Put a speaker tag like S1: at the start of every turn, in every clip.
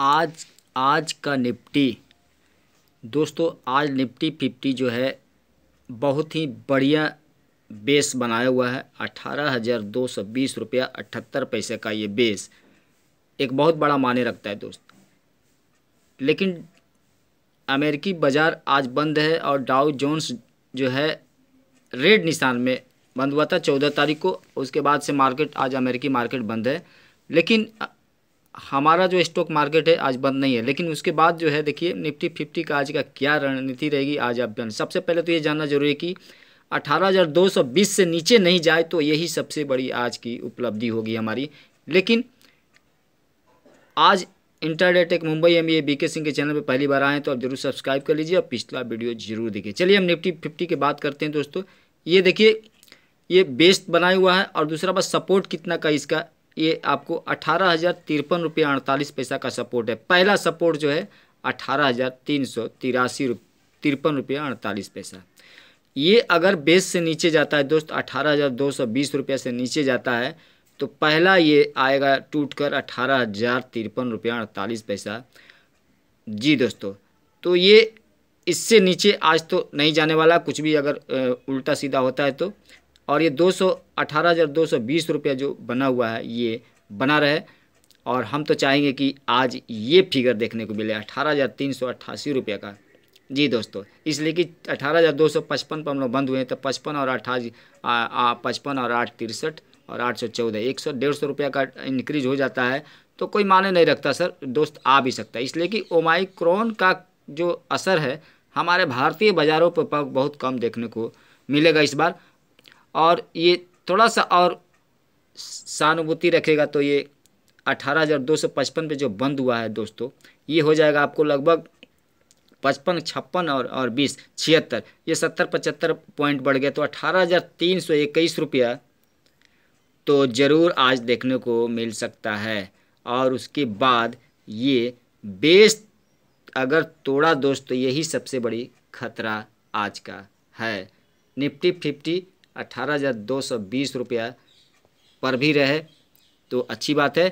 S1: आज आज का निफ्टी दोस्तों आज निफ्टी फिफ्टी जो है बहुत ही बढ़िया बेस बनाया हुआ है अठारह हज़ार दो सौ बीस रुपया अठहत्तर पैसे का ये बेस एक बहुत बड़ा माने रखता है दोस्त लेकिन अमेरिकी बाज़ार आज बंद है और डाउ जोन्स जो है रेड निशान में बंद हुआ था चौदह तारीख को उसके बाद से मार्केट आज अमेरिकी मार्केट बंद है लेकिन हमारा जो स्टॉक मार्केट है आज बंद नहीं है लेकिन उसके बाद जो है देखिए निफ्टी फिफ्टी का आज का क्या रणनीति रहेगी आज आप अभियान सबसे पहले तो ये जानना जरूरी है कि 18,220 से नीचे नहीं जाए तो यही सबसे बड़ी आज की उपलब्धि होगी हमारी लेकिन आज इंटरनेट एक मुंबई एम ये बी सिंह के चैनल पर पहली बार आए तो आप जरूर सब्सक्राइब कर लीजिए और पिछला वीडियो जरूर देखिए चलिए हम निफ्टी फिफ्टी की बात करते हैं दोस्तों ये देखिए ये बेस्ट बनाया हुआ है और दूसरा बात सपोर्ट कितना का इसका ये आपको अठारह हज़ार तिरपन रुपये अड़तालीस पैसा का सपोर्ट है पहला सपोर्ट जो है अठारह हज़ार तीन सौ तिरासी रुप तिरपन रुपये अड़तालीस पैसा ये अगर बेस से नीचे जाता है दोस्त अठारह हज़ार दो सौ बीस रुपये से नीचे जाता है तो पहला ये आएगा टूट कर अठारह हज़ार तिरपन रुपये अड़तालीस पैसा जी दोस्तों तो ये इससे नीचे आज तो नहीं जाने वाला कुछ भी अगर उल्टा सीधा होता है तो और ये दो सौ अठारह हज़ार दो सौ बीस रुपया जो बना हुआ है ये बना रहे और हम तो चाहेंगे कि आज ये फिगर देखने को मिले अठारह हज़ार तीन सौ अट्ठासी रुपये का जी दोस्तों इसलिए कि अठारह हज़ार दो सौ पचपन पर हम लोग बंद हुए हैं तो पचपन और अठासी पचपन और आठ तिरसठ और आठ सौ चौदह एक सौ डेढ़ सौ रुपया का इंक्रीज हो जाता है तो कोई माने नहीं रखता सर दोस्त आ भी सकता है इसलिए कि ओमाइक्रोन का जो असर है हमारे भारतीय बाज़ारों पर बहुत कम देखने को मिलेगा इस बार और ये थोड़ा सा और सहानुभूति रखेगा तो ये अठारह हज़ार दो सौ पचपन पर जो बंद हुआ है दोस्तों ये हो जाएगा आपको लगभग पचपन छप्पन और और बीस छिहत्तर ये सत्तर पचहत्तर पॉइंट बढ़ गया तो अठारह हज़ार तीन सौ इक्कीस रुपया तो ज़रूर आज देखने को मिल सकता है और उसके बाद ये बेस अगर तोड़ा दोस्तों यही सबसे बड़ी खतरा आज का है निफ्टी फिफ्टी अट्ठारह हज़ार दो सौ बीस रुपया पर भी रहे तो अच्छी बात है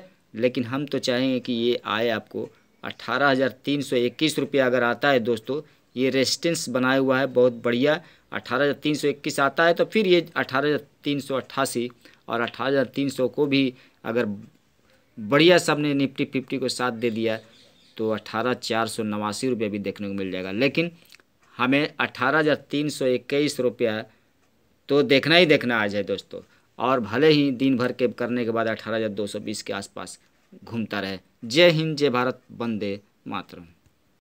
S1: लेकिन हम तो चाहेंगे कि ये आए आपको अट्ठारह हज़ार तीन सौ इक्कीस रुपया अगर आता है दोस्तों ये रेजिस्टेंस बनाया हुआ है बहुत बढ़िया अट्ठारह हज़ार तीन सौ इक्कीस आता है तो फिर ये अट्ठारह हज़ार तीन सौ अट्ठासी और अठारह हज़ार तीन सौ को भी अगर बढ़िया सबने निफ्टी फिफ्टी को साथ दे दिया तो अठारह चार सौ नवासी रुपये भी देखने को मिल जाएगा लेकिन हमें अठारह हज़ार तीन सौ इक्कीस रुपया तो देखना ही देखना आज है दोस्तों और भले ही दिन भर के करने के बाद अठारह हज़ार दो सौ बीस के आसपास घूमता रहे जय हिंद जय भारत वंदे मातरम